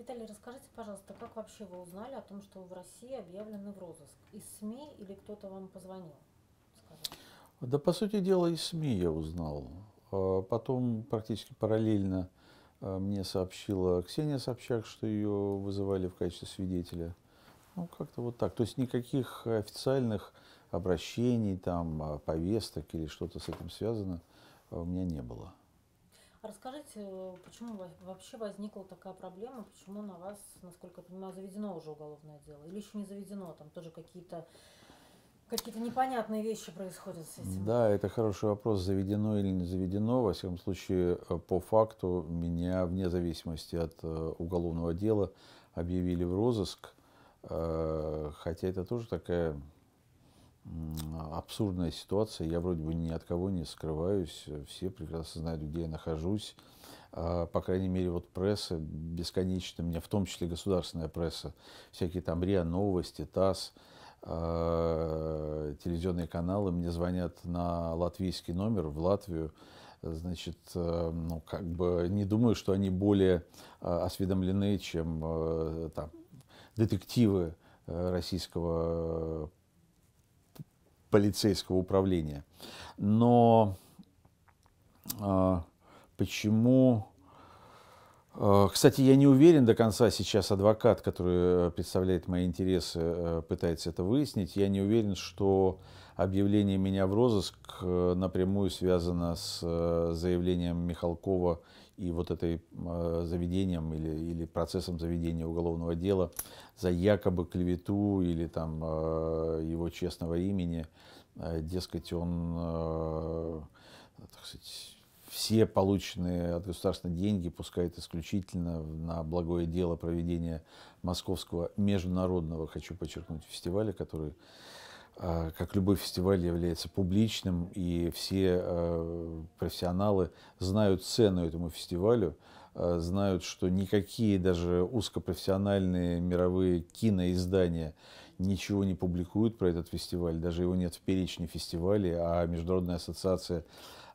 Виталий, расскажите, пожалуйста, как вообще вы узнали о том, что в России объявлены в розыск? Из СМИ или кто-то вам позвонил? Скажите. Да, по сути дела, из СМИ я узнал. А потом практически параллельно э, мне сообщила Ксения Собчак, что ее вызывали в качестве свидетеля. Ну, как-то вот так. То есть никаких официальных обращений, там, а, повесток или что-то с этим связано э, у меня не было. Расскажите, э, почему вообще возникла такая проблема, почему на вас, насколько я понимаю, заведено уже уголовное дело? Или еще не заведено, там тоже какие-то Какие-то непонятные вещи происходят с этим. Да, это хороший вопрос, заведено или не заведено. Во всяком случае, э, по факту меня, вне зависимости от э, уголовного дела, объявили в розыск. Хотя это тоже такая абсурдная ситуация. Я вроде бы ни от кого не скрываюсь. Все прекрасно знают, где я нахожусь. А, по крайней мере, вот пресса бесконечно мне, в том числе государственная пресса, всякие там РИА Новости, ТАСС, а, телевизионные каналы мне звонят на латвийский номер в Латвию. Значит, э, ну, как бы не думаю, что они более а, осведомлены, чем э, там, детективы э, российского полицейского управления. Но э, почему... Э, кстати, я не уверен до конца сейчас адвокат, который э, представляет мои интересы, э, пытается это выяснить. Я не уверен, что объявление меня в розыск э, напрямую связано с э, заявлением Михалкова и вот этой э, заведением или, или процессом заведения уголовного дела за якобы клевету или там э, его честного имени, э, дескать, он, так сказать, все полученные от государства деньги пускает исключительно на благое дело проведения Московского международного, хочу подчеркнуть, фестиваля, который а, как любой фестиваль является публичным, и все а, профессионалы знают цену этому фестивалю, а, знают, что никакие даже узкопрофессиональные мировые киноиздания ничего не публикуют про этот фестиваль, даже его нет в перечне фестивалей, а Международная ассоциация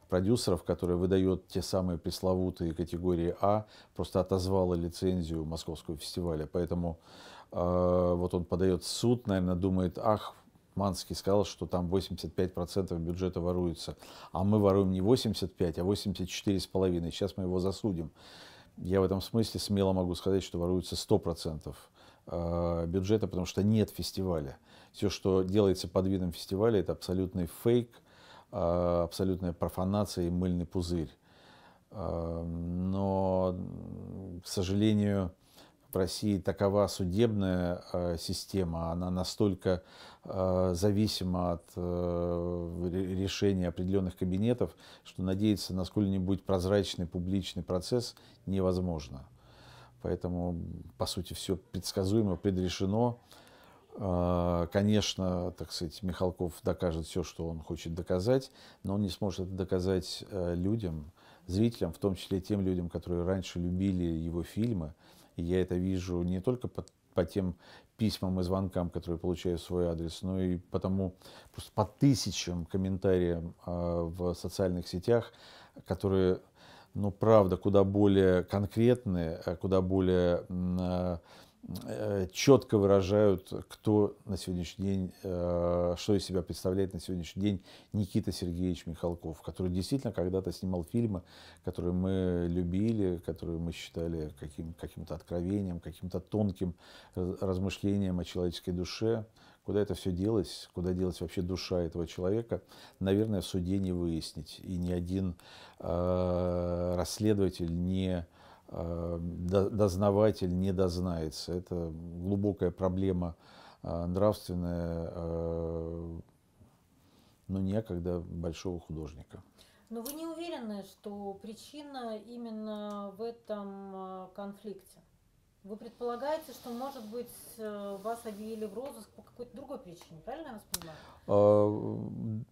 продюсеров, которая выдает те самые пресловутые категории А, просто отозвала лицензию Московского фестиваля. Поэтому э, вот он подает в суд, наверное, думает, ах, Манский сказал, что там 85% бюджета воруется, а мы воруем не 85, а 84,5. Сейчас мы его засудим. Я в этом смысле смело могу сказать, что воруется 100% э, бюджета, потому что нет фестиваля. Все, что делается под видом фестиваля, это абсолютный фейк, э, абсолютная профанация и мыльный пузырь. Э, но, к сожалению, в России такова судебная э, система, она настолько э, зависима от э, решения определенных кабинетов, что надеяться на сколь-нибудь прозрачный публичный процесс невозможно. Поэтому, по сути, все предсказуемо, предрешено. Конечно, так сказать, Михалков докажет все, что он хочет доказать, но он не сможет это доказать людям, зрителям, в том числе тем людям, которые раньше любили его фильмы и я это вижу не только по, по тем письмам и звонкам, которые получаю в свой адрес, но и потому просто по тысячам комментариев э, а, в социальных сетях, которые, ну, правда, куда более конкретные, а, куда более э, Э, четко выражают, кто на сегодняшний день, э, что из себя представляет на сегодняшний день Никита Сергеевич Михалков, который действительно когда-то снимал фильмы, которые мы любили, которые мы считали каким, каким-то откровением, каким-то тонким размышлением о человеческой душе. Куда это все делось, куда делась вообще душа этого человека, наверное, в суде не выяснить. И ни один э, расследователь не Э, дознаватель не дознается. Это глубокая проблема э, нравственная, э, но ну, некогда большого художника. Но вы не уверены, что причина именно в этом конфликте? Вы предполагаете, что, может быть, вас объявили в розыск по какой-то другой причине, правильно я вас понимаю?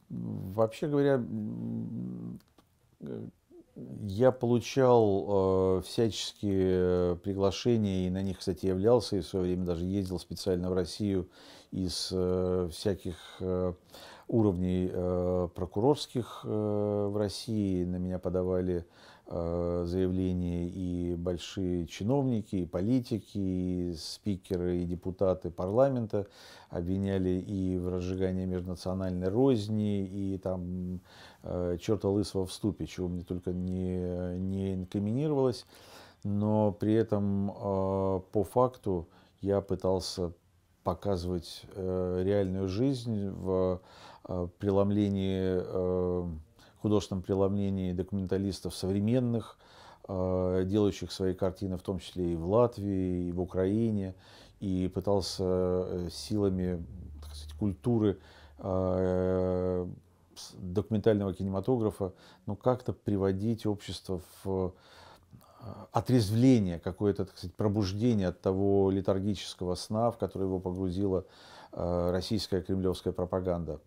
Вообще говоря, я получал э, всяческие э, приглашения, и на них, кстати, являлся, и в свое время даже ездил специально в Россию из э, всяких э, уровней э, прокурорских э, в России. На меня подавали э, заявления и большие чиновники, и политики, и спикеры, и депутаты парламента. Обвиняли и в разжигании межнациональной розни, и там э, черта лысого в ступе, чего мне только не, не инкриминировалось. Но при этом э, по факту я пытался показывать э, реальную жизнь в э, преломлении, э, художественном преломлении документалистов современных, делающих свои картины, в том числе и в Латвии, и в Украине, и пытался силами сказать, культуры документального кинематографа ну, как-то приводить общество в Э, отрезвление, какое-то, так сказать, пробуждение от того летаргического сна, в который его погрузила э, российская кремлевская пропаганда.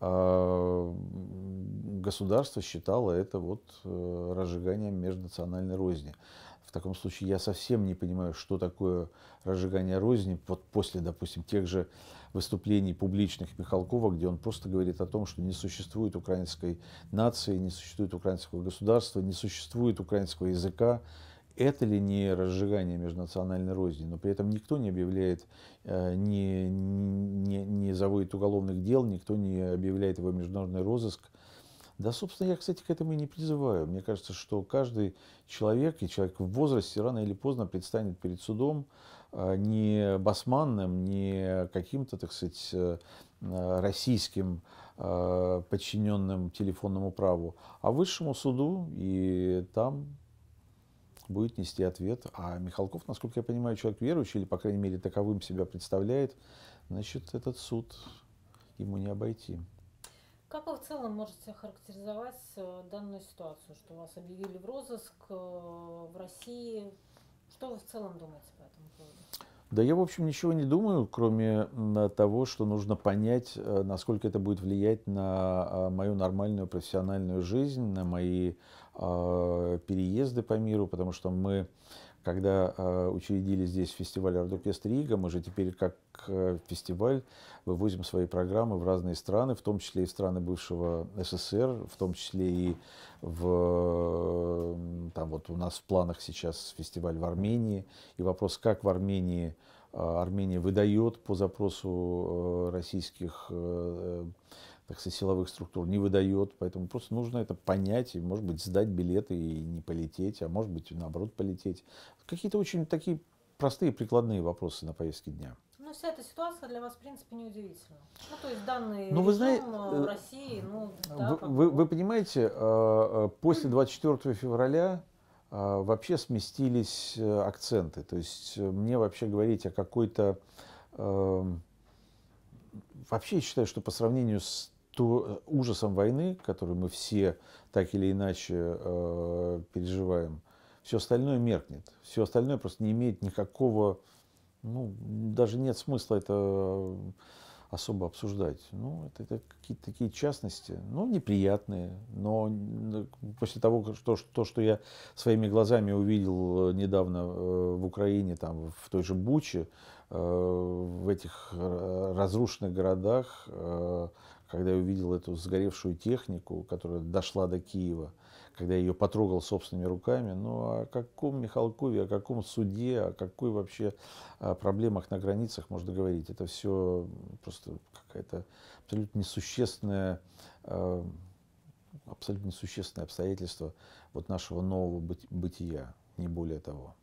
Э, государство считало это вот разжиганием межнациональной розни таком случае я совсем не понимаю, что такое разжигание розни вот после, допустим, тех же выступлений публичных Михалкова, где он просто говорит о том, что не существует украинской нации, не существует украинского государства, не существует украинского языка. Это ли не разжигание межнациональной розни? Но при этом никто не объявляет, не, э, не, не заводит уголовных дел, никто не объявляет его международный розыск. Да, собственно, я, кстати, к этому и не призываю. Мне кажется, что каждый человек и человек в возрасте рано или поздно предстанет перед судом а, не басманным, не каким-то, так сказать, э, э, российским а, подчиненным телефонному праву, а высшему суду, и там будет нести ответ. А Михалков, насколько я понимаю, человек верующий, или, по крайней мере, таковым себя представляет, значит, этот суд ему не обойти. Как вы в целом можете характеризовать э, данную ситуацию, что вас объявили в розыск э, в России? Что вы в целом думаете по этому поводу? Да я, в общем, ничего не думаю, кроме того, что нужно понять, э, насколько это будет влиять на мою нормальную профессиональную жизнь, на мои э, переезды по миру, потому что мы когда э, учредили здесь фестиваль «Ордоркестр Рига», мы же теперь как э, фестиваль вывозим свои программы в разные страны, в том числе и в страны бывшего СССР, в том числе и в... Там вот у нас в планах сейчас фестиваль в Армении. И вопрос, как в Армении э, Армения выдает по запросу э, российских э, так сказать, силовых структур не выдает. Поэтому просто нужно это понять и, может быть, сдать билеты и не полететь, а может быть, наоборот, полететь. Какие-то очень такие простые прикладные вопросы на повестке дня. Ну вся эта ситуация для вас, в принципе, не удивительна. Ну, то есть данные ну, вы знаете, э, э, в России, ну, да, вы, вы, вы понимаете, э, после 24 февраля вообще сместились акценты. То есть мне вообще говорить о какой-то... Эм, вообще я считаю, что по сравнению с то э, ужасом войны, который мы все так или иначе э, переживаем, все остальное меркнет. Все остальное просто не имеет никакого, ну, даже нет смысла это э, особо обсуждать. Ну, это, это какие-то такие частности, ну, неприятные, но после того, что, то, что я своими глазами увидел э, недавно в Украине, там, в той же Буче, Э, в этих э, разрушенных городах, э, когда я увидел эту сгоревшую технику, которая дошла до Киева, когда я ее потрогал собственными руками, ну о каком Михалкове, о каком суде, о какой вообще о проблемах на границах можно говорить. Это все просто какая-то абсолютно несущественная абсолютно несущественное обстоятельство вот нашего нового бытия, не более того.